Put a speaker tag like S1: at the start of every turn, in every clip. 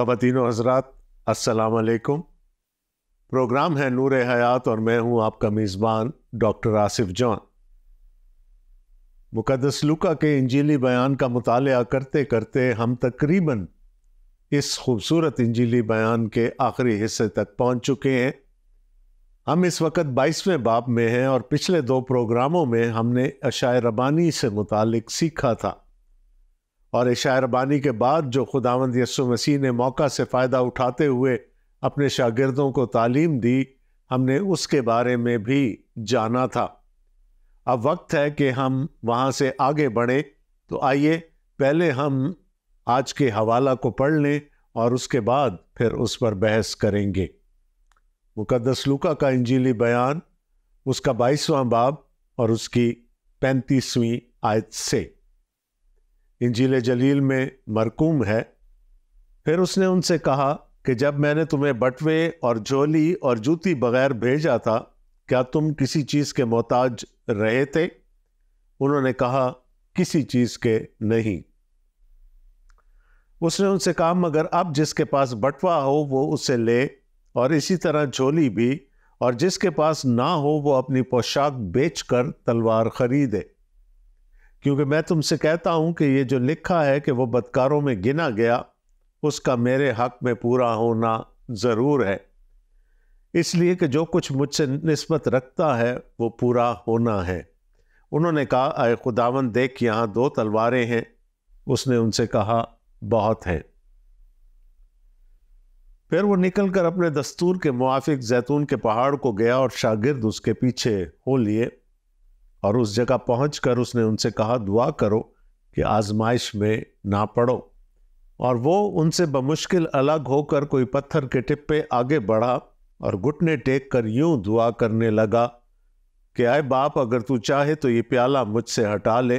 S1: ख़वान हजरात असलकुम प्रोग्राम है नूर हयात और मैं हूं आपका मेज़बान डॉक्टर आसिफ जॉन मुकदस लुका के इंजीली बयान का मताल करते करते हम तकरीबन इस खूबसूरत इंजीली बयान के आखिरी हिस्से तक पहुंच चुके हैं हम इस वक्त बाईसवें बाब में हैं और पिछले दो प्रोग्रामों में हमने अशाय रबानी से मुतल सीखा था और शायरबानी के बाद जो खुदावंद यसु मसीह ने मौका से फ़ायदा उठाते हुए अपने शागिर्दों को तालीम दी हमने उसके बारे में भी जाना था अब वक्त है कि हम वहाँ से आगे बढ़ें तो आइए पहले हम आज के हवाला को पढ़ लें और उसके बाद फिर उस पर बहस करेंगे मुकदस लुका का इंजीली बयान उसका बाईसवां बाब और उसकी पैंतीसवीं आयत से इंजील जलील में मरकूम है फिर उसने उनसे कहा कि जब मैंने तुम्हें बटवे और झोली और जूती बगैर भेजा था क्या तुम किसी चीज़ के मोहताज रहे थे उन्होंने कहा किसी चीज़ के नहीं उसने उनसे कहा मगर अब जिसके पास बटवा हो वो उसे ले और इसी तरह झोली भी और जिसके पास ना हो वो अपनी पोशाक बेचकर तलवार खरीदे क्योंकि मैं तुमसे कहता हूं कि ये जो लिखा है कि वो बदकारों में गिना गया उसका मेरे हक में पूरा होना ज़रूर है इसलिए कि जो कुछ मुझसे नस्बत रखता है वो पूरा होना है उन्होंने कहा आए खुदावन देख यहाँ दो तलवारें हैं उसने उनसे कहा बहुत हैं फिर वो निकल कर अपने दस्तूर के मुआफिक जैतून के पहाड़ को गया और शागिर्द उसके पीछे हो लिए और उस जगह पहुँच उसने उनसे कहा दुआ करो कि आजमाइश में ना पड़ो और वो उनसे बमुश्किल अलग होकर कोई पत्थर के टिप्पे आगे बढ़ा और घुटने टेक कर यूं दुआ करने लगा कि आए बाप अगर तू चाहे तो ये प्याला मुझसे हटा ले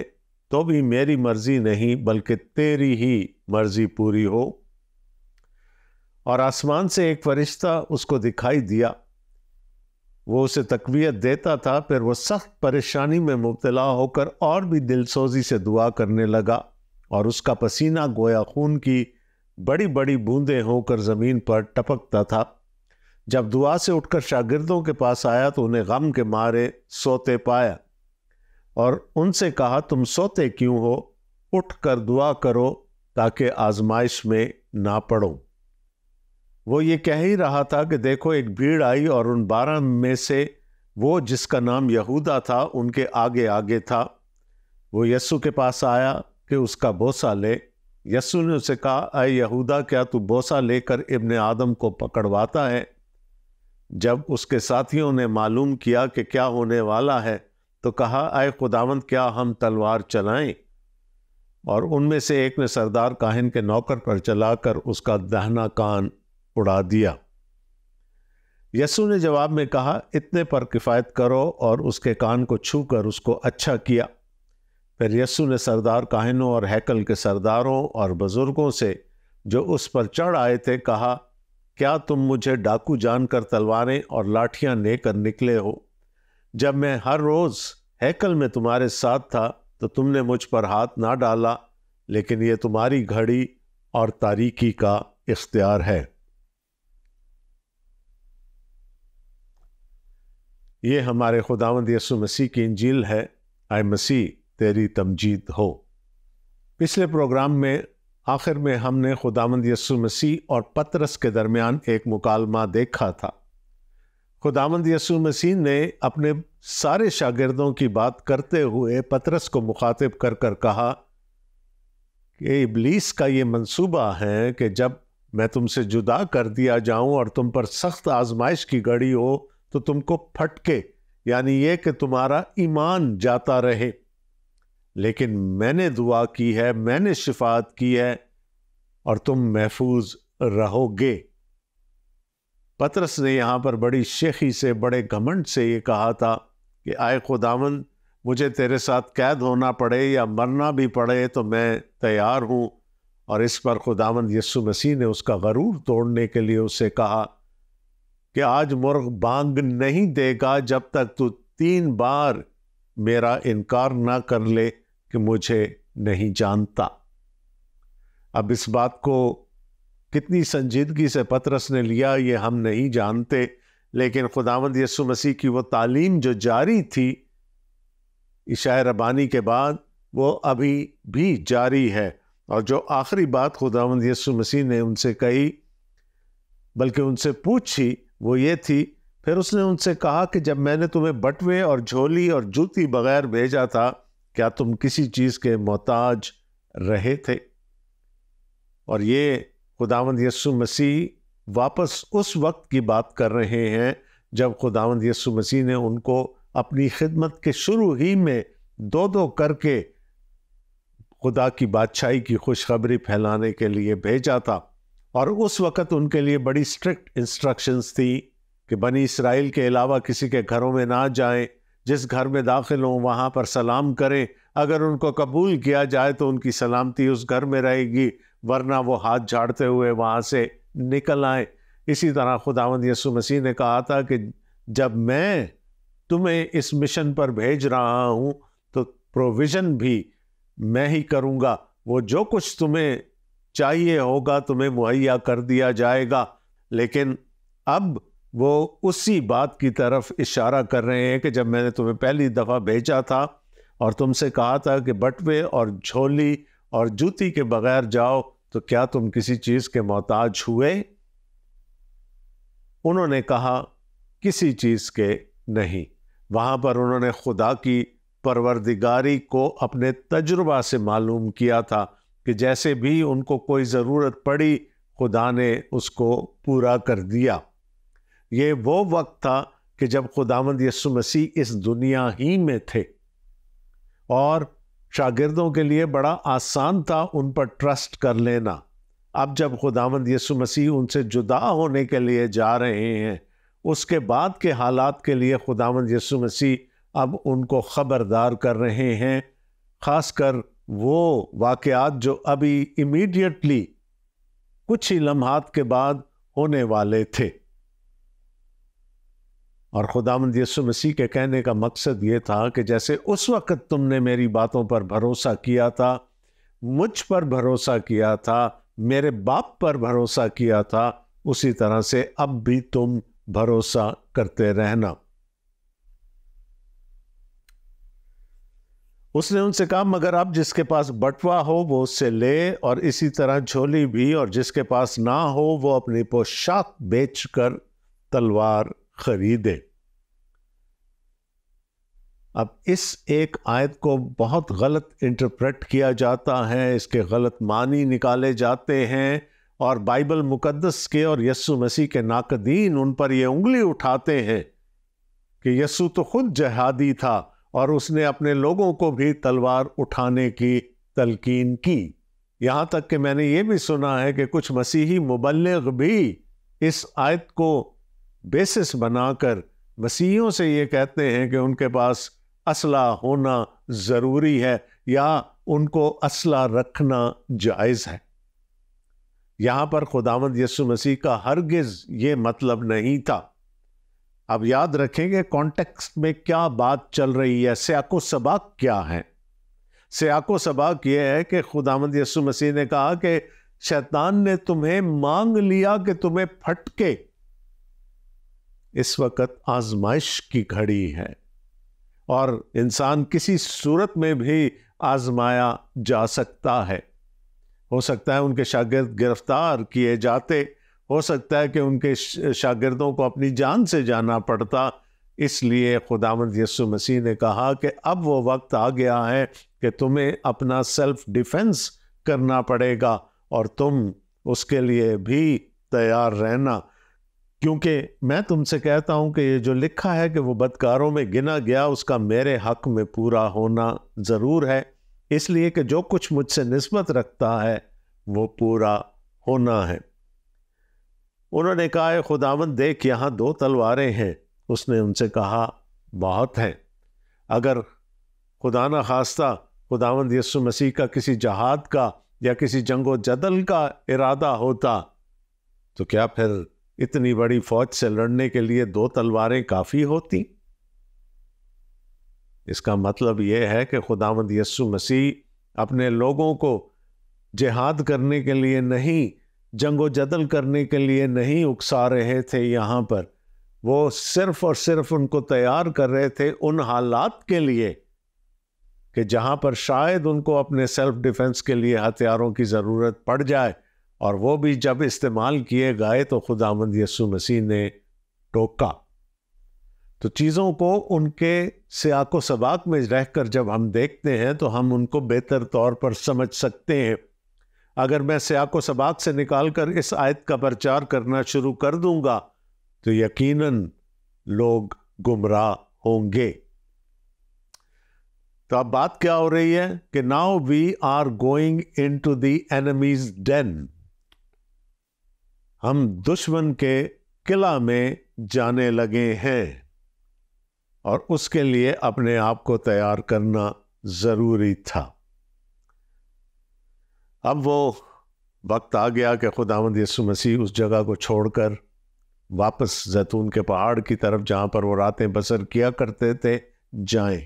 S1: तो भी मेरी मर्जी नहीं बल्कि तेरी ही मर्जी पूरी हो और आसमान से एक फरिश्ता उसको दिखाई दिया वो उसे तकवीत देता था फिर वो सख्त परेशानी में मुबतला होकर और भी दिलसोजी से दुआ करने लगा और उसका पसीना गोया खून की बड़ी बड़ी बूंदें होकर ज़मीन पर टपकता था जब दुआ से उठकर शागिर्दों के पास आया तो उन्हें गम के मारे सोते पाया और उनसे कहा तुम सोते क्यों हो उठ कर दुआ करो ताकि आजमाइश में ना पड़ो वो ये कह ही रहा था कि देखो एक भीड़ आई और उन बारह में से वो जिसका नाम यहूदा था उनके आगे आगे था वो यस्सु के पास आया कि उसका बोसा ले यस्सु ने उसे कहा अय यहूदा क्या तू बोसा लेकर इब्ने आदम को पकड़वाता है जब उसके साथियों ने मालूम किया कि क्या होने वाला है तो कहा अय खुदावंत क्या हम तलवार चलाएं और उनमें से एक ने सरदार काहिन के नौकर पर चलाकर उसका दहना कान उड़ा दिया यसु ने जवाब में कहा इतने पर किफ़ायत करो और उसके कान को छूकर उसको अच्छा किया फिर यसु ने सरदार काहिनों और हैकल के सरदारों और बुज़ुर्गों से जो उस पर चढ़ आए थे कहा क्या तुम मुझे डाकू जानकर तलवारें और लाठियां लेकर निकले हो जब मैं हर रोज़ हैकल में तुम्हारे साथ था तो तुमने मुझ पर हाथ ना डाला लेकिन ये तुम्हारी घड़ी और तारीकी का इख्तियार है ये हमारे खुदावंद यसु मसीह की इंजील है आए मसीह तेरी तमजीद हो पिछले प्रोग्राम में आखिर में हमने खुदावंद यसु मसीह और पतरस के दरमियान एक मुकालमा देखा था खुदावंद यसु मसीह ने अपने सारे शागिर्दों की बात करते हुए पतरस को मुखातिब कर कर कहा कि इबलीस का ये मंसूबा है कि जब मैं तुमसे जुदा कर दिया जाऊं और तुम पर सख्त आजमाइश की घड़ी हो तो तुमको फटके यानी ये कि तुम्हारा ईमान जाता रहे लेकिन मैंने दुआ की है मैंने शिफात की है और तुम महफूज रहोगे पतरस ने यहाँ पर बड़ी शेखी से बड़े घमंड से ये कहा था कि आए खुदावन मुझे तेरे साथ कैद होना पड़े या मरना भी पड़े तो मैं तैयार हूँ और इस पर खुदावन यसु मसीह ने उसका गरूर तोड़ने के लिए उसे कहा कि आज मुर्ग बांग नहीं देगा जब तक तू तीन बार मेरा इनकार ना कर ले कि मुझे नहीं जानता अब इस बात को कितनी संजीदगी से पतरस ने लिया ये हम नहीं जानते लेकिन खुदावंद यसु मसीह की वो तालीम जो जारी थी इशाए रबानी के बाद वो अभी भी जारी है और जो आखिरी बात खुदावंद यसु मसीह ने उनसे कही बल्कि उनसे पूछी वो ये थी फिर उसने उनसे कहा कि जब मैंने तुम्हें बटवे और झोली और जूती बगैर भेजा था क्या तुम किसी चीज़ के मोहताज रहे थे और ये खुदावंद यसु मसीह वापस उस वक्त की बात कर रहे हैं जब खुदावंद यसु मसीह ने उनको अपनी खिदमत के शुरू ही में दो दो करके खुदा की बादशाही की खुशखबरी फैलाने के लिए भेजा था और उस वक़्त उनके लिए बड़ी स्ट्रिक्ट इंस्ट्रक्शंस थी कि बनी इसराइल के अलावा किसी के घरों में ना जाएं जिस घर में दाखिल हों वहाँ पर सलाम करें अगर उनको कबूल किया जाए तो उनकी सलामती उस घर में रहेगी वरना वो हाथ झाड़ते हुए वहाँ से निकल आए इसी तरह खुदावंद यसु मसीह ने कहा था कि जब मैं तुम्हें इस मिशन पर भेज रहा हूँ तो प्रोविज़न भी मैं ही करूँगा वो जो कुछ तुम्हें चाहिए होगा तुम्हें मुहैया कर दिया जाएगा लेकिन अब वो उसी बात की तरफ इशारा कर रहे हैं कि जब मैंने तुम्हें पहली दफ़ा भेजा था और तुमसे कहा था कि बटवे और झोली और जूती के बगैर जाओ तो क्या तुम किसी चीज़ के मोहताज हुए उन्होंने कहा किसी चीज़ के नहीं वहाँ पर उन्होंने खुदा की परवरदिगारी को अपने तजुर्बा से मालूम किया था कि जैसे भी उनको कोई ज़रूरत पड़ी खुदा ने उसको पूरा कर दिया ये वो वक्त था कि जब खुदावंद यसु मसीह इस दुनिया ही में थे और शागिर्दों के लिए बड़ा आसान था उन पर ट्रस्ट कर लेना अब जब खुदावंद यसु मसीह उनसे जुदा होने के लिए जा रहे हैं उसके बाद के हालात के लिए खुदावंद यसु मसीह अब उनको ख़बरदार कर रहे हैं ख़ासकर वो वाकयात जो अभी इमीडिएटली कुछ ही लम्हात के बाद होने वाले थे और खुदामंद यसु मसीह के कहने का मकसद ये था कि जैसे उस वक़्त तुमने मेरी बातों पर भरोसा किया था मुझ पर भरोसा किया था मेरे बाप पर भरोसा किया था उसी तरह से अब भी तुम भरोसा करते रहना उसने उनसे कहा मगर अब जिसके पास बटवा हो वो उससे ले और इसी तरह झोली भी और जिसके पास ना हो वो अपनी पोशाक बेचकर तलवार खरीदे अब इस एक आयत को बहुत गलत इंटरप्रेट किया जाता है इसके गलत मानी निकाले जाते हैं और बाइबल मुकद्दस के और यस्सु मसीह के नाकदीन उन पर ये उंगली उठाते हैं कि यस्सु तो खुद जहादी था और उसने अपने लोगों को भी तलवार उठाने की तलकीन की यहाँ तक कि मैंने ये भी सुना है कि कुछ मसीही मुबलग भी इस आयत को बेसिस बनाकर मसीहियों से ये कहते हैं कि उनके पास असला होना ज़रूरी है या उनको असला रखना जायज़ है यहाँ पर खुदामद यसु मसीह का हरगिज़ ये मतलब नहीं था अब याद रखेंगे कॉन्टेक्स्ट में क्या बात चल रही है सयाको सबाक क्या है सयाको सबाक यह है कि खुदामद यसु मसीह ने कहा कि शैतान ने तुम्हें मांग लिया कि तुम्हें फटके इस वक्त आजमाइश की घड़ी है और इंसान किसी सूरत में भी आजमाया जा सकता है हो सकता है उनके शागिर्द गिरफ्तार किए जाते हो सकता है कि उनके शागिर्दों को अपनी जान से जाना पड़ता इसलिए खुदामद यसु मसीह ने कहा कि अब वो वक्त आ गया है कि तुम्हें अपना सेल्फ डिफेंस करना पड़ेगा और तुम उसके लिए भी तैयार रहना क्योंकि मैं तुमसे कहता हूँ कि ये जो लिखा है कि वो बदकारों में गिना गया उसका मेरे हक में पूरा होना ज़रूर है इसलिए कि जो कुछ मुझसे नस्बत रखता है वो पूरा होना है उन्होंने कहा खुदावन देख यहाँ दो तलवारें हैं उसने उनसे कहा बहुत हैं अगर खुदा न खास्ता खुदावंद यसु मसीह का किसी जहाद का या किसी जंगो जदल का इरादा होता तो क्या फिर इतनी बड़ी फौज से लड़ने के लिए दो तलवारें काफ़ी होती इसका मतलब यह है कि खुदावंद यसु मसीह अपने लोगों को जिहाद करने के लिए नहीं जंगो जदल करने के लिए नहीं उकसा रहे थे यहाँ पर वो सिर्फ और सिर्फ उनको तैयार कर रहे थे उन हालात के लिए कि जहाँ पर शायद उनको अपने सेल्फ डिफेंस के लिए हथियारों की ज़रूरत पड़ जाए और वो भी जब इस्तेमाल किए गए तो खुदामंद यसु मसीह ने टोका तो चीज़ों को उनके सियाको सबाक में रहकर जब हम देखते हैं तो हम उनको बेहतर तौर पर समझ सकते हैं अगर मैं व सबाक से निकाल कर इस आयत का प्रचार करना शुरू कर दूंगा तो यकीनन लोग गुमराह होंगे तो अब बात क्या हो रही है कि now we are going into the enemy's den हम दुश्मन के किला में जाने लगे हैं और उसके लिए अपने आप को तैयार करना ज़रूरी था अब वो वक्त आ गया कि खुदावंद यसु मसीह उस जगह को छोड़कर वापस जैतून के पहाड़ की तरफ जहाँ पर वो रातें बसर किया करते थे जाएं।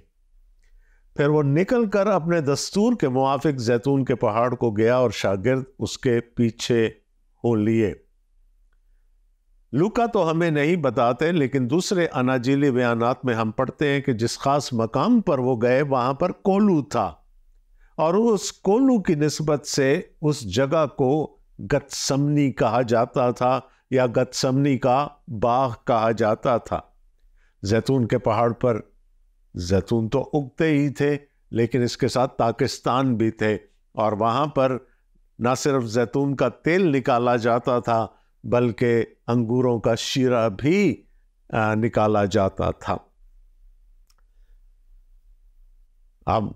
S1: फिर वो निकल कर अपने दस्तूर के मुआफिक जैतून के पहाड़ को गया और शागिर्द उसके पीछे हो लिए लुका तो हमें नहीं बताते लेकिन दूसरे अनाजीली बयानात में हम पढ़ते हैं कि जिस खास मकाम पर वो गए वहाँ पर कोलू था और उस कोलू की नस्बत से उस जगह को गतसमनी कहा जाता था या गतसमनी का बाग कहा जाता था जैतून के पहाड़ पर जैतून तो उगते ही थे लेकिन इसके साथ पाकिस्तान भी थे और वहाँ पर ना सिर्फ जैतून का तेल निकाला जाता था बल्कि अंगूरों का शीरा भी निकाला जाता था अब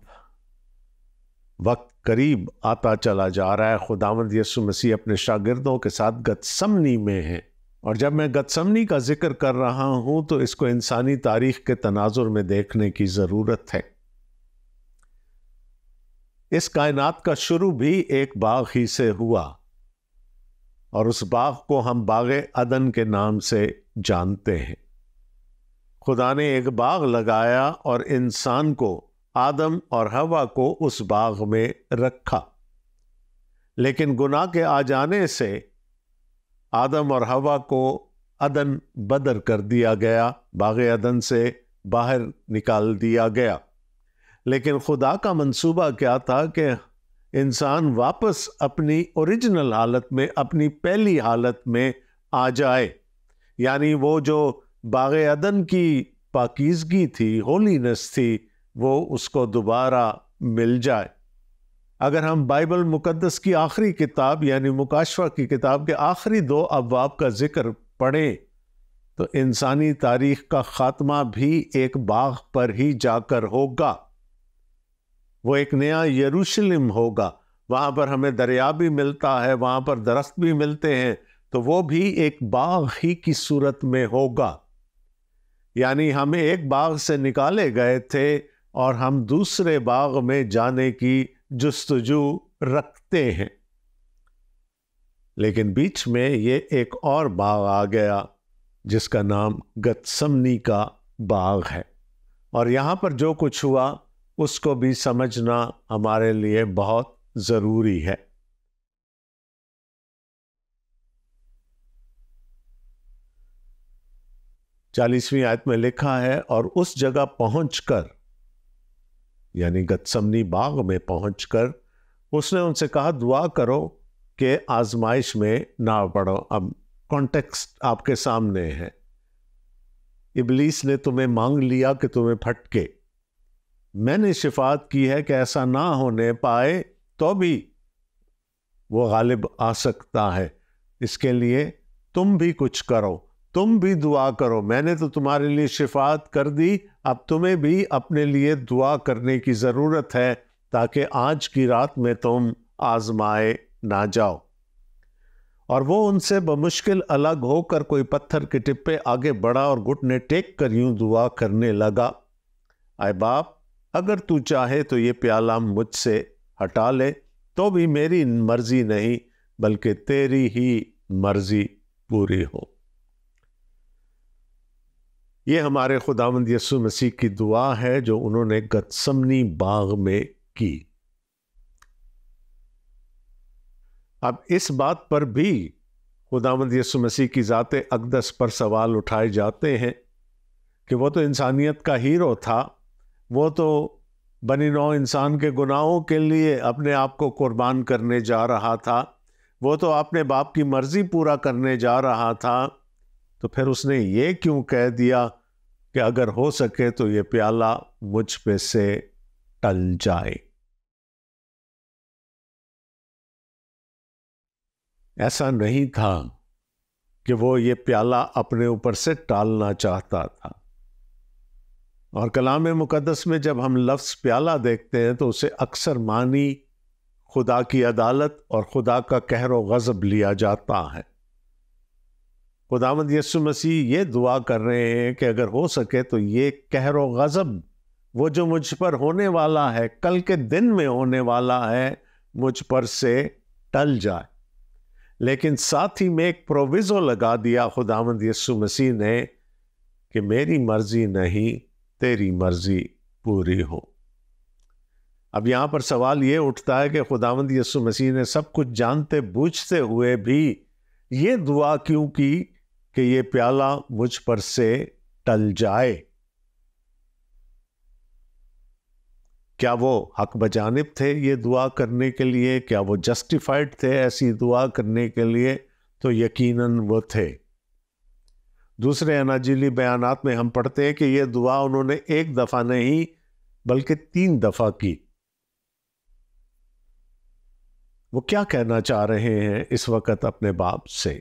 S1: वक्त करीब आता चला जा रहा है खुदावंद यसु मसीह अपने शागिर्दों के साथ गदसमनी में है और जब मैं गदसमनी का जिक्र कर रहा हूं तो इसको इंसानी तारीख के तनाजुर में देखने की ज़रूरत है इस कायनात का शुरू भी एक बाग ही से हुआ और उस बाग को हम बाग अदन के नाम से जानते हैं खुदा ने एक बाग लगाया और इंसान को आदम और हवा को उस बाग में रखा लेकिन गुनाह के आ जाने से आदम और हवा को अदन बदर कर दिया गया बाग अदन से बाहर निकाल दिया गया लेकिन खुदा का मंसूबा क्या था कि इंसान वापस अपनी ओरिजिनल हालत में अपनी पहली हालत में आ जाए यानी वो जो बाग अदन की पाकिजगी थी होलीनेस थी वो उसको दोबारा मिल जाए अगर हम बाइबल मुकद्दस की आखिरी किताब यानी मुकाशवा की किताब के आखिरी दो अबाब का जिक्र पढ़ें तो इंसानी तारीख का खात्मा भी एक बाग पर ही जाकर होगा वो एक नया यरूशलेम होगा वहाँ पर हमें दरिया भी मिलता है वहाँ पर दरख्त भी मिलते हैं तो वो भी एक बाग ही की सूरत में होगा यानी हम एक बाग से निकाले गए थे और हम दूसरे बाग में जाने की जस्तजू रखते हैं लेकिन बीच में ये एक और बाग आ गया जिसका नाम गदसमनी का बाग है और यहाँ पर जो कुछ हुआ उसको भी समझना हमारे लिए बहुत ज़रूरी है चालीसवीं आयत में लिखा है और उस जगह पहुंचकर यानी गत्समनी बाग में पहुँच उसने उनसे कहा दुआ करो कि आजमाइश में ना पड़ो अब कॉन्टेक्स्ट आपके सामने है इबलीस ने तुम्हें मांग लिया कि तुम्हें फटके मैंने शिफात की है कि ऐसा ना होने पाए तो भी वो गालिब आ सकता है इसके लिए तुम भी कुछ करो तुम भी दुआ करो मैंने तो तुम्हारे लिए शिफात कर दी अब तुम्हें भी अपने लिए दुआ करने की ज़रूरत है ताकि आज की रात में तुम आजमाए ना जाओ और वो उनसे बमुश्किल अलग होकर कोई पत्थर के टिप्पे आगे बढ़ा और घुटने टेक कर यूं दुआ करने लगा आए बाप अगर तू चाहे तो ये प्याला मुझसे हटा ले तो भी मेरी मर्जी नहीं बल्कि तेरी ही मर्जी पूरी हो ये हमारे खुदावंद यसु मसीह की दुआ है जो उन्होंने गतसमनी बाग में की अब इस बात पर भी खुदावंद यसु मसीह की ज़ात अकदस पर सवाल उठाए जाते हैं कि वो तो इंसानियत का हीरो था वो तो बनी नौ इंसान के गुनाहों के लिए अपने आप को कुर्बान करने जा रहा था वो तो अपने बाप की मर्ज़ी पूरा करने जा रहा था तो फिर उसने ये क्यों कह दिया कि अगर हो सके तो ये प्याला मुझ पे से टल जाए ऐसा नहीं था कि वो ये प्याला अपने ऊपर से टालना चाहता था और कलाम मुकदस में जब हम लफ्ज़ प्याला देखते हैं तो उसे अक्सर मानी खुदा की अदालत और खुदा का कहर गज़ब लिया जाता है खुदामद यसु मसीह ये दुआ कर रहे हैं कि अगर हो सके तो ये कहर गज़ब वो जो मुझ पर होने वाला है कल के दिन में होने वाला है मुझ पर से टल जाए लेकिन साथ ही में एक प्रोविज़ो लगा दिया खुदामद यसु मसीह ने कि मेरी मर्ज़ी नहीं तेरी मर्ज़ी पूरी हो अब यहाँ पर सवाल ये उठता है कि खुदावंद यसु मसीह ने सब कुछ जानते बूझते हुए भी ये दुआ क्यों की कि ये प्याला मुझ पर से टल जाए क्या वो हक बजानिब थे ये दुआ करने के लिए क्या वो जस्टिफाइड थे ऐसी दुआ करने के लिए तो यकीनन वो थे दूसरे अनाजीली बयानात में हम पढ़ते हैं कि ये दुआ उन्होंने एक दफ़ा नहीं बल्कि तीन दफ़ा की वो क्या कहना चाह रहे हैं इस वक्त अपने बाप से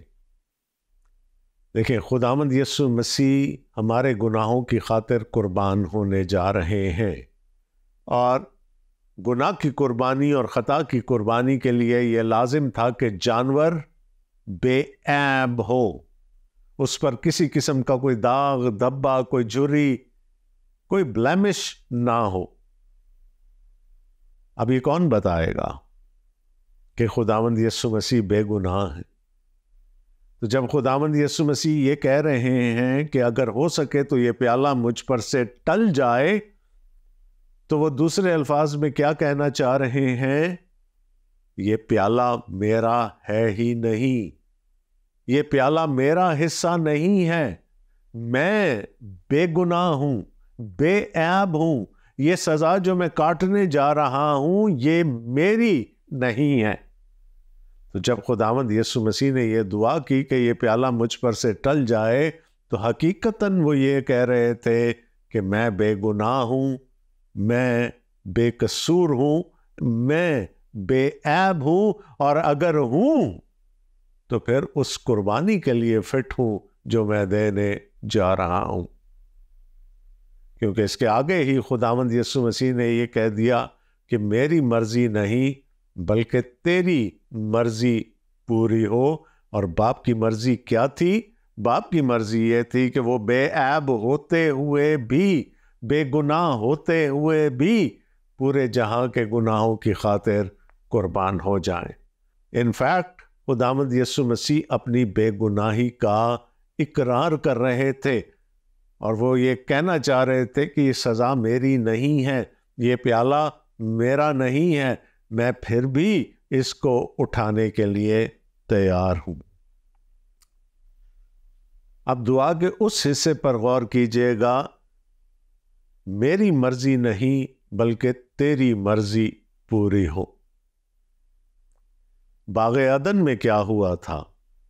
S1: देखें खुदामंद यसु मसीह हमारे गुनाहों की खातिर कुर्बान होने जा रहे हैं और गुनाह की कुर्बानी और ख़ता की कुर्बानी के लिए यह लाजिम था कि जानवर बेऐब हो उस पर किसी किस्म का कोई दाग धब्बा कोई झुरी कोई ब्लैमिश ना हो अब ये कौन बताएगा कि खुदावंद यसु मसीह बेगुनाह है तो जब खुदावंद यसु मसीह ये कह रहे हैं कि अगर हो सके तो ये प्याला मुझ पर से टल जाए तो वो दूसरे अल्फाज में क्या कहना चाह रहे हैं ये प्याला मेरा है ही नहीं ये प्याला मेरा हिस्सा नहीं है मैं बेगुनाह हूँ बेऐब हूँ ये सज़ा जो मैं काटने जा रहा हूँ ये मेरी नहीं है तो जब खुदावंद यसु मसीह ने यह दुआ की कि यह प्याला मुझ पर से टल जाए तो हकीकतन वो ये कह रहे थे कि मैं बेगुनाह हूँ मैं बेकसूर हूँ मैं बेऐब हूँ और अगर हूँ तो फिर उस कुर्बानी के लिए फिट हूँ जो मैं देने जा रहा हूँ क्योंकि इसके आगे ही खुदावंद यसु मसीह ने यह कह दिया कि मेरी मर्जी नहीं बल्कि तेरी मर्जी पूरी हो और बाप की मर्जी क्या थी बाप की मर्जी ये थी कि वो बेऐब होते हुए भी बेगुनाह होते हुए भी पूरे जहाँ के गुनाहों की खातिर कुर्बान हो जाए इनफैक्ट खुदामद यसु मसीह अपनी बेगुनाही का इकरार कर रहे थे और वो ये कहना चाह रहे थे कि ये सज़ा मेरी नहीं है ये प्याला मेरा नहीं है मैं फिर भी इसको उठाने के लिए तैयार हूं अब दुआ के उस हिस्से पर गौर कीजिएगा मेरी मर्जी नहीं बल्कि तेरी मर्जी पूरी हो बाग अदन में क्या हुआ था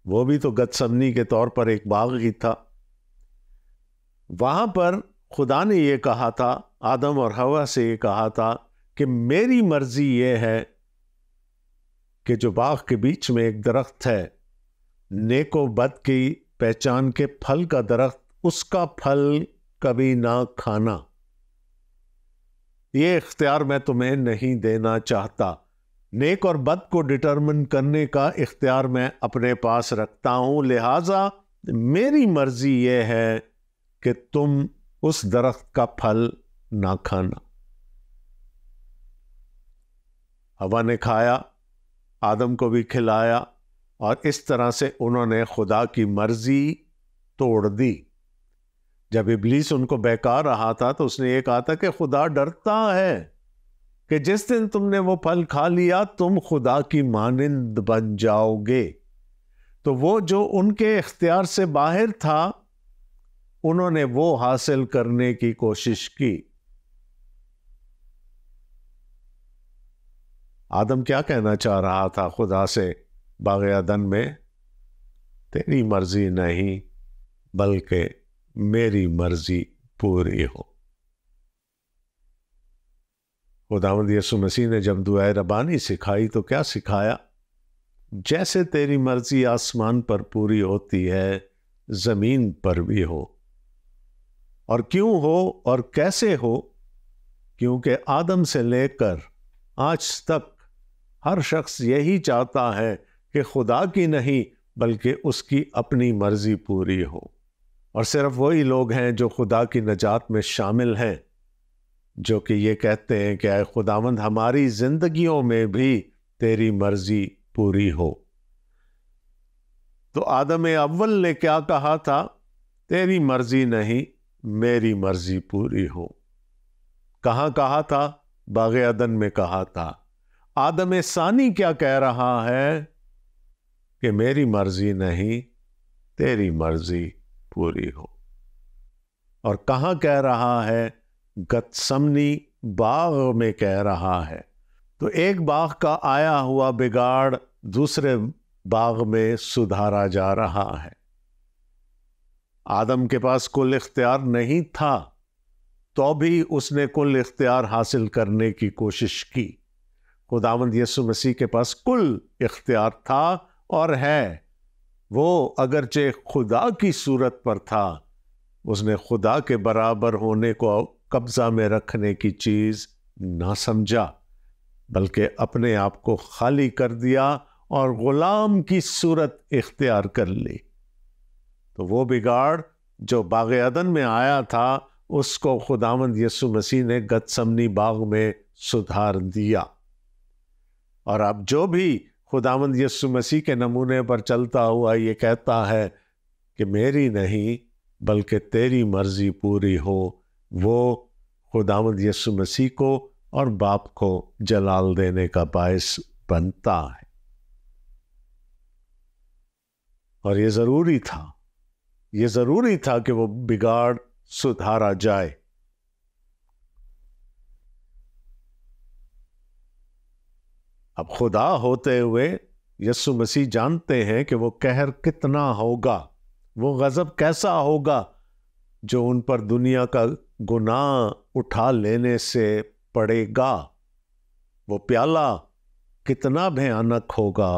S1: वो भी तो गदसमनी के तौर पर एक बाग ही था वहां पर खुदा ने यह कहा था आदम और हवा से यह कहा था कि मेरी मर्जी ये है कि जो बाग के बीच में एक दरख्त है नेको बद की पहचान के फल का दरख्त उसका फल कभी ना खाना ये इख्तियार मैं तुम्हें नहीं देना चाहता नेक और बद को डिटर्मिन करने का इख्तियार मैं अपने पास रखता हूँ लिहाजा मेरी मर्जी यह है कि तुम उस दरख्त का फल ना खाना हवा ने खाया आदम को भी खिलाया और इस तरह से उन्होंने खुदा की मर्जी तोड़ दी जब इबलीस उनको बेकार रहा था तो उसने ये कहा था कि खुदा डरता है कि जिस दिन तुमने वो फल खा लिया तुम खुदा की मानंद बन जाओगे तो वो जो उनके इख्तियार से बाहर था उन्होंने वो हासिल करने की कोशिश की आदम क्या कहना चाह रहा था खुदा से बागन में तेरी मर्जी नहीं बल्कि मेरी मर्जी पूरी हो खुदावंद यसु मसीह ने जब दुआ रबानी सिखाई तो क्या सिखाया जैसे तेरी मर्जी आसमान पर पूरी होती है ज़मीन पर भी हो और क्यों हो और कैसे हो क्योंकि आदम से लेकर आज तक हर शख्स यही चाहता है कि खुदा की नहीं बल्कि उसकी अपनी मर्ज़ी पूरी हो और सिर्फ वही लोग हैं जो खुदा की नजात में शामिल हैं जो कि ये कहते हैं कि आए खुदावंद हमारी ज़िंदगियों में भी तेरी मर्ज़ी पूरी हो तो आदम अव्वल ने क्या कहा था तेरी मर्ज़ी नहीं मेरी मर्ज़ी पूरी हो कहाँ कहा था बाग अदन में कहा था आदम सानी क्या कह रहा है कि मेरी मर्जी नहीं तेरी मर्जी पूरी हो और कहा कह रहा है गतसमनी बाग में कह रहा है तो एक बाग का आया हुआ बिगाड़ दूसरे बाग में सुधारा जा रहा है आदम के पास कुल इख्तियार नहीं था तो भी उसने कुल इख्तियार हासिल करने की कोशिश की खुदावंद यसु मसीह के पास कुल इख्तियार था और है वो अगरचे खुदा की सूरत पर था उसने खुदा के बराबर होने को कब्जा में रखने की चीज़ ना समझा बल्कि अपने आप को खाली कर दिया और गुलाम की सूरत इख्तियार कर ली तो वो बिगाड़ जो बाग अदन में आया था उसको खुदावंद यसु मसीह ने गदसमनी बाग में सुधार दिया और अब जो भी खुदावंद यस्सु मसीह के नमूने पर चलता हुआ ये कहता है कि मेरी नहीं बल्कि तेरी मर्जी पूरी हो वो खुदावंद यस्सु मसीह को और बाप को जलाल देने का बायस बनता है और ये ज़रूरी था ये ज़रूरी था कि वो बिगाड़ सुधारा जाए अब खुदा होते हुए यसु मसीह जानते हैं कि वो कहर कितना होगा वो गज़ब कैसा होगा जो उन पर दुनिया का गुनाह उठा लेने से पड़ेगा वो प्याला कितना भयानक होगा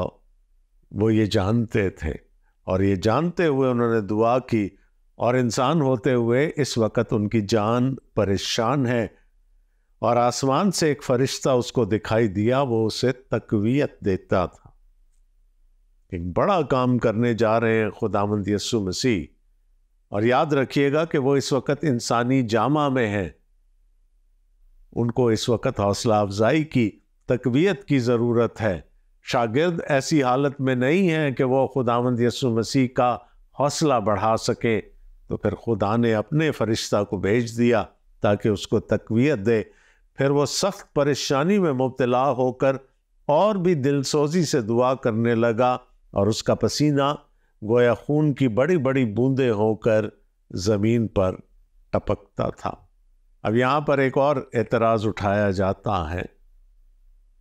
S1: वो ये जानते थे और ये जानते हुए उन्होंने दुआ की और इंसान होते हुए इस वक्त उनकी जान परेशान है और आसमान से एक फरिश्ता उसको दिखाई दिया वो उसे तकवीत देता था एक बड़ा काम करने जा रहे हैं खुदामंद यसु मसीह और याद रखिएगा कि वो इस वक्त इंसानी जामा में हैं उनको इस वक्त हौसला अफजाई की तकवीत की ज़रूरत है शागिर्द ऐसी हालत में नहीं है कि वो खुदावंद यसु मसीह का हौसला बढ़ा सके तो फिर खुदा ने अपने फरिश्ता को भेज दिया ताकि उसको तकवीत दे फिर वो सख्त परेशानी में मुबतला होकर और भी दिलसोजी से दुआ करने लगा और उसका पसीना गोया खून की बड़ी बड़ी बूंदें होकर ज़मीन पर टपकता था अब यहाँ पर एक और एतराज़ उठाया जाता है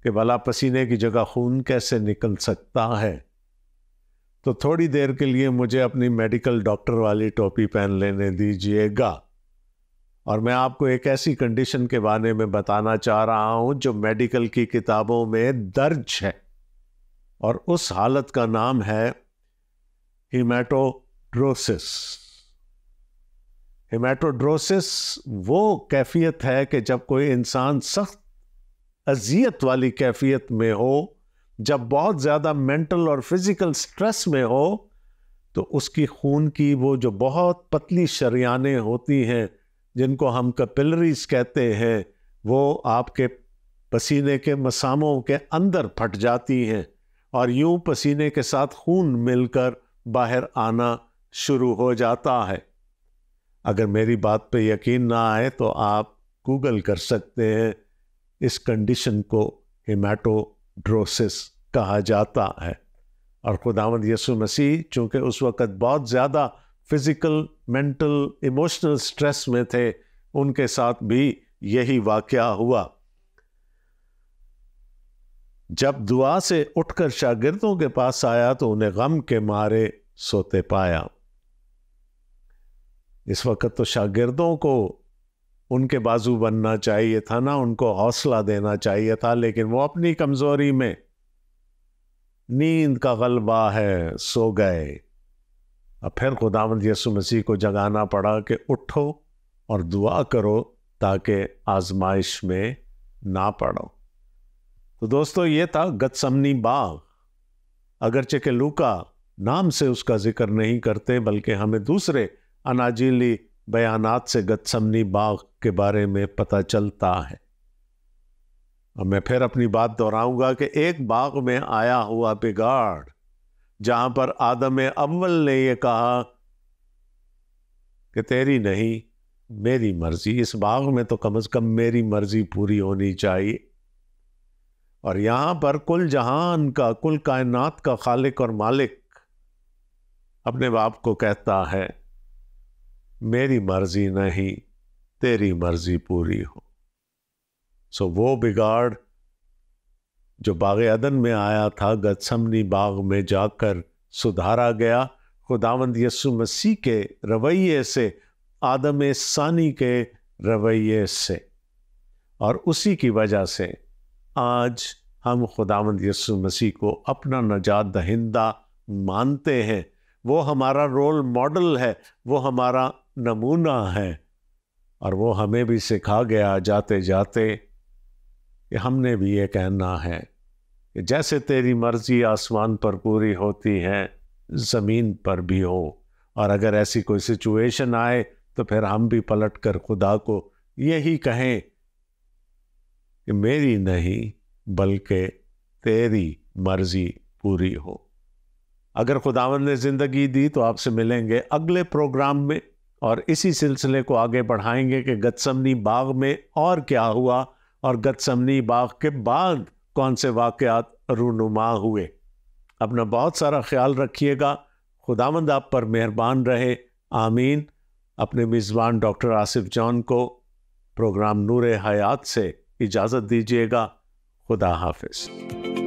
S1: कि भला पसीने की जगह खून कैसे निकल सकता है तो थोड़ी देर के लिए मुझे अपनी मेडिकल डॉक्टर वाली टोपी पहन लेने दीजिएगा और मैं आपको एक ऐसी कंडीशन के बारे में बताना चाह रहा हूं जो मेडिकल की किताबों में दर्ज है और उस हालत का नाम है हिमेटोड्रोसिस हिमेटोड्रोसिस वो कैफियत है कि जब कोई इंसान सख्त अजियत वाली कैफियत में हो जब बहुत ज़्यादा मेंटल और फिज़िकल स्ट्रेस में हो तो उसकी खून की वो जो बहुत पतली शरियाने होती हैं जिनको हम कपिलरीज कहते हैं वो आपके पसीने के मसामों के अंदर फट जाती हैं और यूँ पसीने के साथ खून मिलकर बाहर आना शुरू हो जाता है अगर मेरी बात पे यकीन ना आए तो आप गूगल कर सकते हैं इस कंडीशन को हिमाटोड्रोसिस कहा जाता है और खुदावंद यसु मसीह चूँकि उस वक़्त बहुत ज़्यादा फिज़िकल मेंटल इमोशनल स्ट्रेस में थे उनके साथ भी यही वाक्य हुआ जब दुआ से उठकर शागिर्दों के पास आया तो उन्हें गम के मारे सोते पाया इस वक्त तो शागिर्दों को उनके बाजू बनना चाहिए था ना उनको हौसला देना चाहिए था लेकिन वो अपनी कमज़ोरी में नींद का गलबा है सो गए अब फिर खुदावंद यसु मसीह को जगाना पड़ा कि उठो और दुआ करो ताकि आजमाइश में ना पड़ो तो दोस्तों ये था गतसमनी बाग अगरचे के लूका नाम से उसका जिक्र नहीं करते बल्कि हमें दूसरे अनाजीली बयानात से गतसमनी बाग के बारे में पता चलता है अब मैं फिर अपनी बात दोहराऊंगा कि एक बाग में आया हुआ बिगाड़ जहां पर आदम अव्वल ने यह कहा कि तेरी नहीं मेरी मर्जी इस बाग में तो कम से कम मेरी मर्जी पूरी होनी चाहिए और यहां पर कुल जहान का कुल कायनात का खालिक और मालिक अपने बाप को कहता है मेरी मर्जी नहीं तेरी मर्जी पूरी हो सो वो बिगाड़ जो बाग अदन में आया था गदसमनी बाग में जाकर सुधारा गया खुदावंद यसु मसीह के रवैये से आदम सानी के रवैये से और उसी की वजह से आज हम खुदावंद यसु मसीह को अपना नजात दहिंदा मानते हैं वो हमारा रोल मॉडल है वो हमारा नमूना है और वो हमें भी सिखा गया जाते जाते कि हमने भी ये कहना है कि जैसे तेरी मर्जी आसमान पर पूरी होती है ज़मीन पर भी हो और अगर ऐसी कोई सिचुएशन आए तो फिर हम भी पलट कर खुदा को यही कहें कि मेरी नहीं बल्कि तेरी मर्जी पूरी हो अगर खुदावन ने ज़िंदगी दी तो आपसे मिलेंगे अगले प्रोग्राम में और इसी सिलसिले को आगे बढ़ाएंगे कि गदसमनी बाग में और क्या हुआ और गतसमनी बाग के बाद कौन से वाक़ात रूनुमा हुए अपना बहुत सारा ख्याल रखिएगा खुदामंद आप पर मेहरबान रहे आमीन अपने मेज़बान डॉक्टर आसिफ जॉन को प्रोग्राम नूर हयात से इजाज़त दीजिएगा खुदा हाफिज़